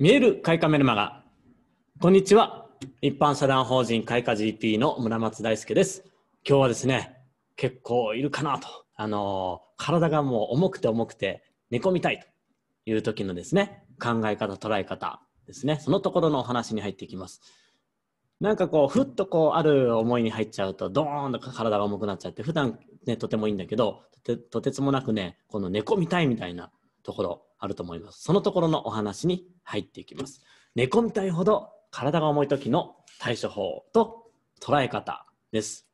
見える開花メルマガ。こんにちは。一般社団法人開花 GP の村松大輔です。今日はですね、結構いるかなと。あの体がもう重くて重くて寝込みたいという時のですね、考え方、捉え方ですね。そのところのお話に入っていきます。なんかこう、ふっとこう、ある思いに入っちゃうと、ドーンと体が重くなっちゃって、普段ね、とてもいいんだけど、とてとてつもなくね、この寝込みたいみたいなところ、あると思います。そのところのお話に入っていきます。寝込みたいほど体が重い時の対処法と捉え方です。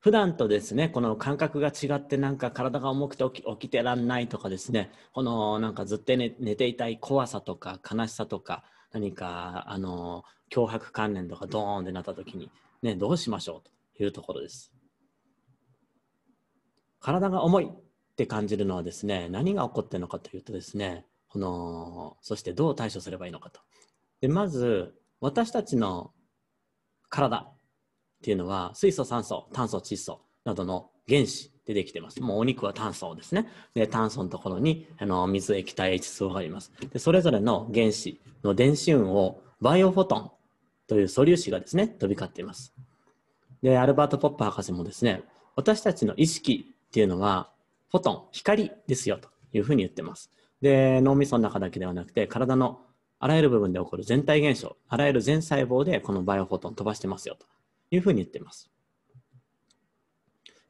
普段とですね、この感覚が違ってなんか体が重くて起きてらんないとかですね、このなんかずっと寝ていたい怖さとか悲しさとか何かあの脅迫観念とかドーンってなった時にね、どうしましょうというところです。体が重いって感じるのはですね何が起こってるのかというとですねこのそしてどう対処すればいいのかとでまず私たちの体っていうのは水素酸素炭素窒素などの原子でできてますもうお肉は炭素ですねで炭素のところにあの水液体 H2O がありますでそれぞれの原子の電子運をバイオフォトンという素粒子がですね飛び交っていますでアルバート・ポップ博士もですね私たちの意識っていうのはフォトン、光ですよというふうに言ってます。で、脳みその中だけではなくて、体のあらゆる部分で起こる全体現象、あらゆる全細胞でこのバイオフォトン飛ばしてますよというふうに言ってます。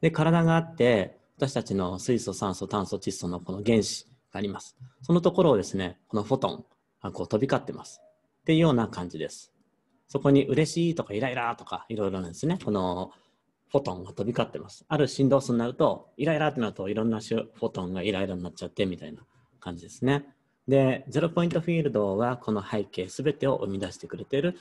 で、体があって、私たちの水素、酸素、炭素、窒素のこの原子があります。そのところをですね、このフォトンがこう飛び交ってます。っていうような感じです。そこに嬉しいとかイライラとかいろいろなんですね。このフォトンが飛び交ってます。ある振動数になると、イライラってなると、いろんなフォトンがイライラになっちゃってみたいな感じですね。で、ゼロポイントフィールドはこの背景すべてを生み出してくれている、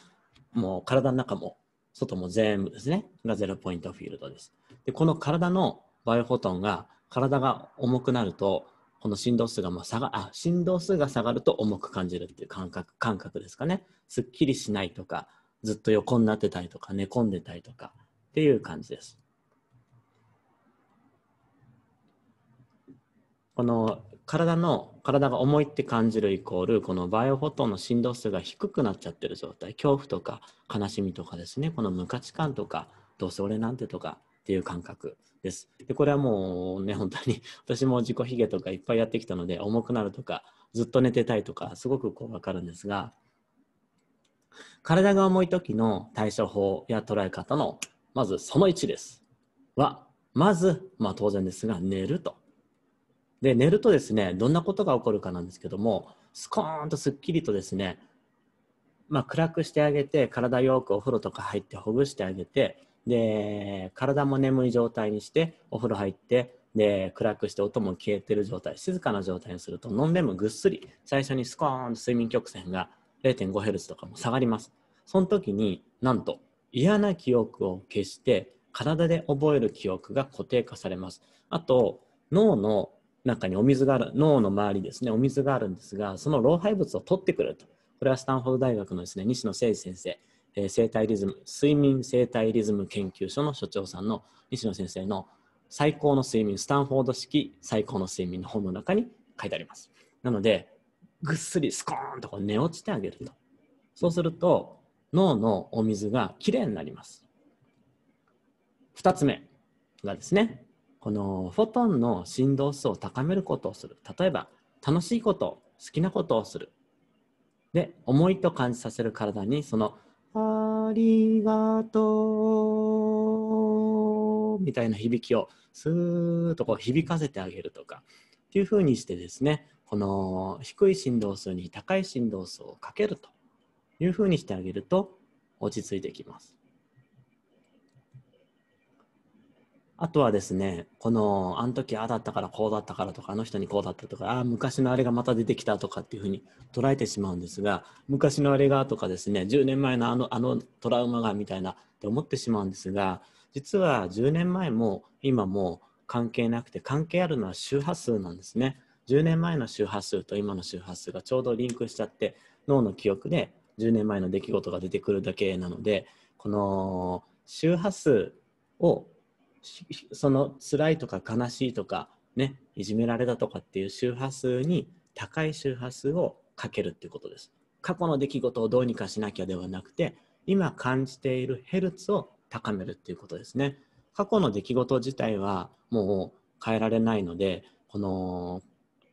もう体の中も外も全部ですね、がゼロポイントフィールドです。で、この体のバイオフォトンが、体が重くなると、この振動数がもう下が、あ、振動数が下がると重く感じるっていう感覚、感覚ですかね。すっきりしないとか、ずっと横になってたりとか、寝込んでたりとか、っていう感じです。この体の体が重いって感じるイコールこのバイオフォトンの振動数が低くなっちゃってる状態恐怖とか悲しみとかですねこの無価値観とかどうせ俺なんてとかっていう感覚ですでこれはもうね本当に私も自己ヒゲとかいっぱいやってきたので重くなるとかずっと寝てたいとかすごくこう分かるんですが体が重い時の対処法や捉え方のまずその1ですはまず、まあ、当然ですが寝るとで寝るとですねどんなことが起こるかなんですけどもスコーンとすっきりとですね、まあ、暗くしてあげて体よくお風呂とか入ってほぐしてあげてで体も眠い状態にしてお風呂入ってで暗くして音も消えてる状態静かな状態にすると飲んでもぐっすり最初にスコーンと睡眠曲線が 0.5Hz とかも下がりますその時になんと嫌な記憶を消して体で覚える記憶が固定化されます。あと脳の中にお水がある脳の周りですねお水があるんですがその老廃物を取ってくれるとこれはスタンフォード大学のですね西野誠司先生、えー、生体リズム睡眠生体リズム研究所の所長さんの西野先生の最高の睡眠スタンフォード式最高の睡眠の本の中に書いてありますなのでぐっすりスコーンとこう寝落ちてあげるとそうすると脳のお水がきれいになります。2つ目がですね、このフォトンの振動数を高めることをする。例えば、楽しいこと、好きなことをする。で、思いと感じさせる体に、その、ありがとうみたいな響きをスーッとこう響かせてあげるとか、っていうふうにしてですね、この低い振動数に高い振動数をかけると。いうふうにしてあげると落ち着いてきます。あとはですね、この、あの時ああだったからこうだったからとか、あの人にこうだったとか、ああ、昔のあれがまた出てきたとかっていうふうに捉えてしまうんですが、昔のあれがとかですね、10年前のあのあのトラウマがみたいなって思ってしまうんですが、実は10年前も今も関係なくて、関係あるのは周波数なんですね。10年前の周波数と今の周波数がちょうどリンクしちゃって、脳の記憶で10年前の出来事が出てくるだけなのでこの周波数をその辛いとか悲しいとかねいじめられたとかっていう周波数に高い周波数をかけるっていうことです過去の出来事をどうにかしなきゃではなくて今感じているヘルツを高めるっていうことですね過去の出来事自体はもう変えられないのでこの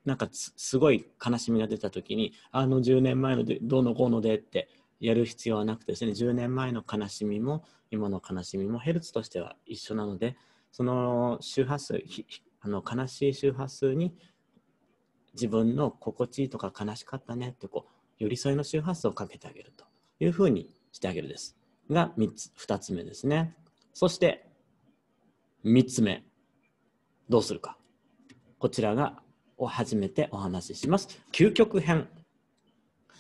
なんかすごい悲しみが出た時にあの10年前のでどうのこうのでってやる必要はなくてですね10年前の悲しみも今の悲しみもヘルツとしては一緒なのでその周波数あの悲しい周波数に自分の心地いいとか悲しかったねってこう寄り添いの周波数をかけてあげるというふうにしてあげるですが3つ2つ目ですねそして3つ目どうするかこちらがを初めてお話しします。究極編。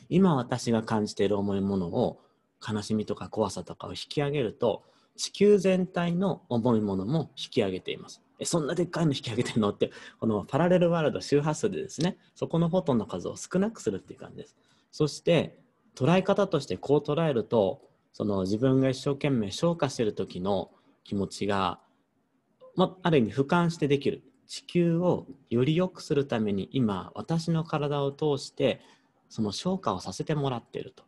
今私が感じている重いものを悲しみとか怖さとかを引き上げると地球全体の重いものも引き上げています。えそんなでっかいの引き上げてるのってこのパラレルワールド周波数でですねそこのフォトンの数を少なくするっていう感じです。そして捉え方としてこう捉えるとその自分が一生懸命消化してる時の気持ちが、まある意味俯瞰してできる地球をより良くするために今私の体を通してその消化をさせてもらってると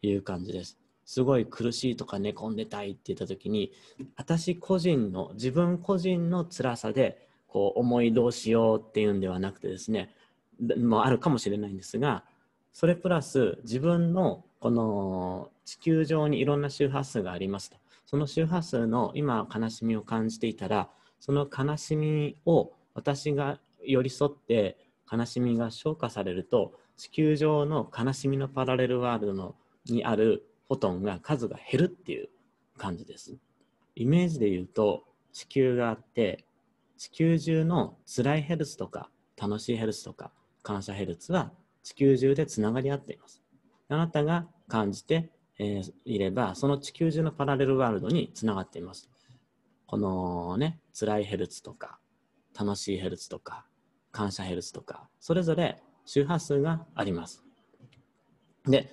いう感じです。すごい苦しいとか寝込んでたいって言った時に私個人の自分個人の辛さでこう思いどうしようっていうんではなくてですねもあるかもしれないんですがそれプラス自分のこの地球上にいろんな周波数がありますとその周波数の今悲しみを感じていたらその悲しみを私が寄り添って悲しみが消化されると地球上の悲しみのパラレルワールドのにあるフォトンが数が減るっていう感じです。イメージで言うと地球があって地球中の辛いヘルツとか楽しいヘルツとか感謝ヘルツは地球中でつながり合っています。あなたが感じて、えー、いればその地球中のパラレルワールドにつながっています。このね辛いヘルツとか楽しいヘルツとか感謝ヘルツとかそれぞれ周波数がありますで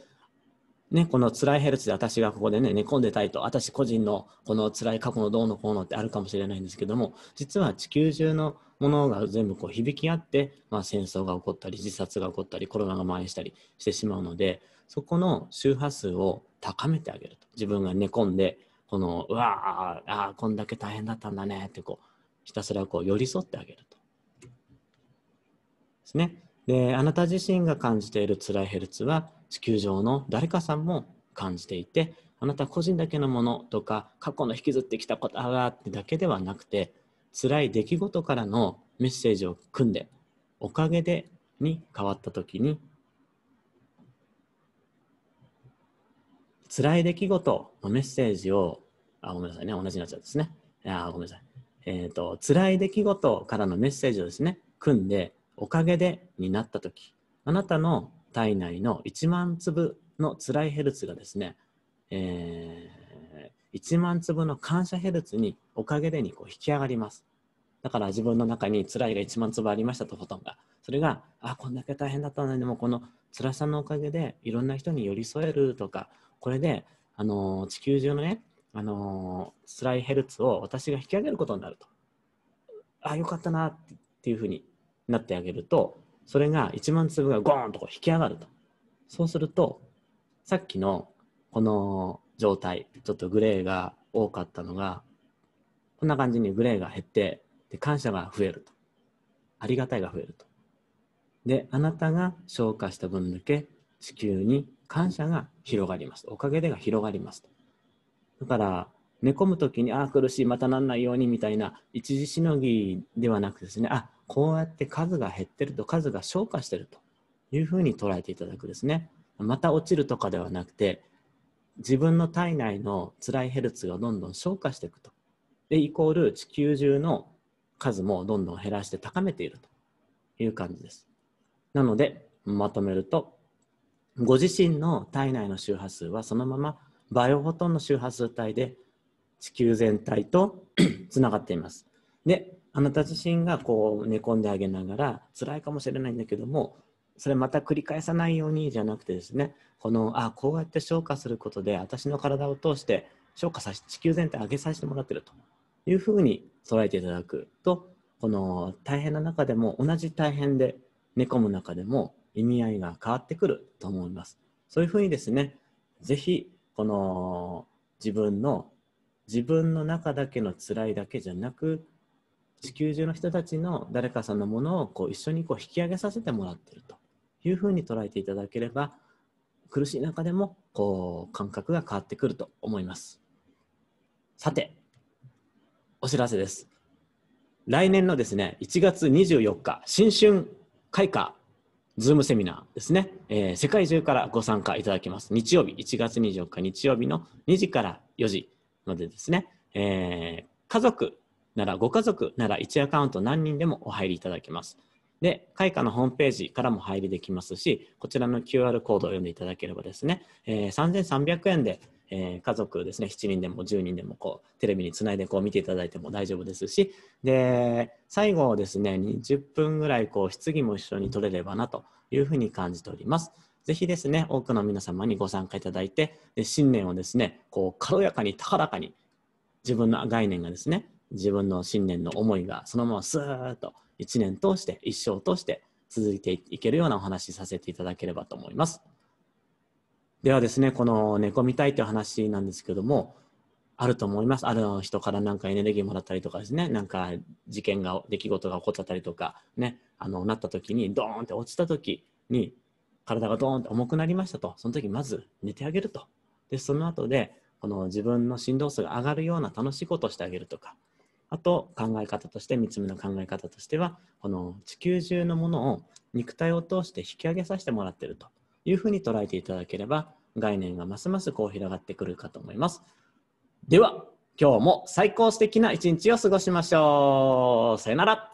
ね、この辛いヘルツで私がここでね、寝込んでたいと、私個人のこの辛い過去のどうのこうのってあるかもしれないんですけども、実は地球中のものが全部こう響き合って、まあ、戦争が起こったり、自殺が起こったり、コロナが蔓延したりしてしまうので、そこの周波数を高めてあげると。自分が寝込んで、この、うわあ、あこんだけ大変だったんだねってこう、ひたすらこう寄り添ってあげると。ですね。で、あなた自身が感じている辛いヘルツは地球上の誰かさんも感じていて、あなた個人だけのものとか過去の引きずってきたことあってだけではなくて辛い出来事からのメッセージを組んでおかげでに変わった時に辛い出来事のメッセージをあごめんなさいね同じになっちゃうんですねあごめんなさいえーと、辛い出来事からのメッセージをですね組んで「おかげで」になった時あなたの体内の1万粒の辛いヘルツがですね、えー、1万粒の感謝ヘルツに「おかげで」にこう引き上がります。だから自分の中に辛いが1万粒ありましたとほとんどが。それが、あ、こんだけ大変だったのに、でもこの辛さのおかげでいろんな人に寄り添えるとか、これで、あの地球上のね、あのー、ライヘルツを私が引き上げることになると。あ、よかったなっていうふうになってあげると、それが1万粒がゴーンとこう引き上がると。そうすると、さっきのこの状態、ちょっとグレーが多かったのが、こんな感じにグレーが減って、で感謝が増えると。ありがたいが増えると。で、あなたが消化した分だけ地球に感謝が広がります。おかげでが広がりますと。だから、寝込む時に、ああ、苦しい、またなんないようにみたいな、一時しのぎではなくですね、あこうやって数が減ってると、数が消化してるというふうに捉えていただくですね。また落ちるとかではなくて、自分の体内の辛いヘルツがどんどん消化していくと。で、イコール地球中の数もどんどん減らして高めているという感じです。なので、まとめると、ご自身の体内の周波数はそのままバイオフォトンの周波数帯で地球全体とつ ながっています。で、あなた自身がこう寝込んであげながら辛いかもしれないんだけどもそれまた繰り返さないようにじゃなくてですねこのあこうやって消化することで私の体を通して消化させ地球全体上げさせてもらってるというふうに捉えていただくとこの大変な中でも同じ大変で寝込む中でも意味合いが変わってくると思いますそういうふうにですね是非この自分の自分の中だけの辛いだけじゃなく地球上の人たちの誰かさんのものをこう一緒にこう引き上げさせてもらってるというふうに捉えていただければ苦しい中でもこう感覚が変わってくると思いますさてお知らせです来年のですね1月24日新春開花ズームセミナーですね、えー、世界中からご参加いただけます。日曜日、1月24日日曜日の2時から4時までですね、えー、家族ならご家族なら1アカウント何人でもお入りいただけます。で、会館のホームページからも入りできますし、こちらの QR コードを読んでいただければですね、えー、3300円でえー、家族ですね、7人でも10人でもこうテレビにつないでこう見ていただいても大丈夫ですし、で最後ですね、20分ぐらいこう質疑も一緒に取れればなというふうに感じております。ぜひですね、多くの皆様にご参加いただいて、で新年をですね、こう軽やかに高らかに自分の概念がですね、自分の信念の思いがそのまますーっと1年通して、一生通して続いていけるようなお話しさせていただければと思います。ではですね、この寝込みたいという話なんですけども、あると思います。ある人からなんかエネルギーもらったりとかですね、なんか事件が、出来事が起こっちゃったりとか、ね、あの、なった時に、ドーンって落ちた時に、体がドーンって重くなりましたと。その時、まず寝てあげると。で、その後で、この自分の振動数が上がるような楽しいことをしてあげるとか。あと、考え方として、3つ目の考え方としては、この地球中のものを肉体を通して引き上げさせてもらってると。いうふうに捉えていただければ、概念がますますこう広がってくるかと思います。では、今日も最高素敵な一日を過ごしましょう。さよなら。